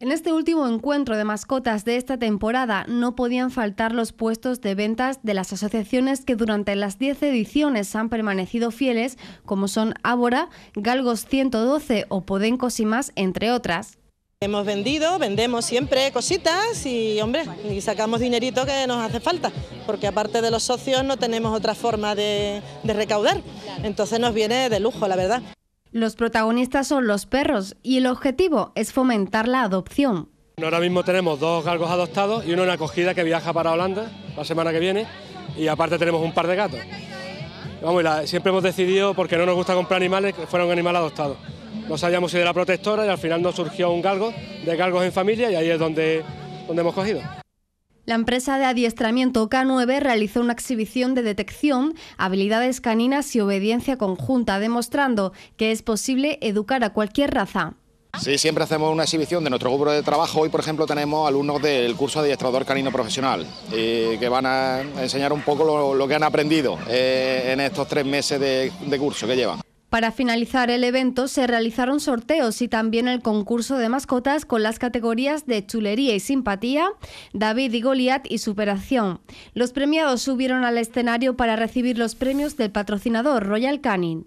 En este último encuentro de mascotas de esta temporada no podían faltar los puestos de ventas de las asociaciones que durante las 10 ediciones han permanecido fieles, como son Ábora, Galgos 112 o Podencos y más, entre otras. Hemos vendido, vendemos siempre cositas y, hombre, y sacamos dinerito que nos hace falta, porque aparte de los socios no tenemos otra forma de recaudar. Entonces nos viene de lujo, la verdad. Los protagonistas son los perros y el objetivo es fomentar la adopción. Ahora mismo tenemos dos galgos adoptados y uno en acogida que viaja para Holanda la semana que viene y aparte tenemos un par de gatos. Vamos, siempre hemos decidido, porque no nos gusta comprar animales, que fuera un animal adoptado. No sabíamos si era protectora y al final nos surgió un galgo, de galgos en familia y ahí es donde, donde hemos cogido. La empresa de adiestramiento K9 realizó una exhibición de detección, habilidades caninas y obediencia conjunta, demostrando que es posible educar a cualquier raza. Sí, siempre hacemos una exhibición de nuestro grupo de trabajo. Hoy, por ejemplo, tenemos alumnos del curso de adiestrador canino profesional eh, que van a enseñar un poco lo, que han aprendido eh, en estos tres meses de curso que llevan. Para finalizar el evento se realizaron sorteos y también el concurso de mascotas con las categorías de chulería y simpatía, David y Goliat y superación. Los premiados subieron al escenario para recibir los premios del patrocinador Royal Canin.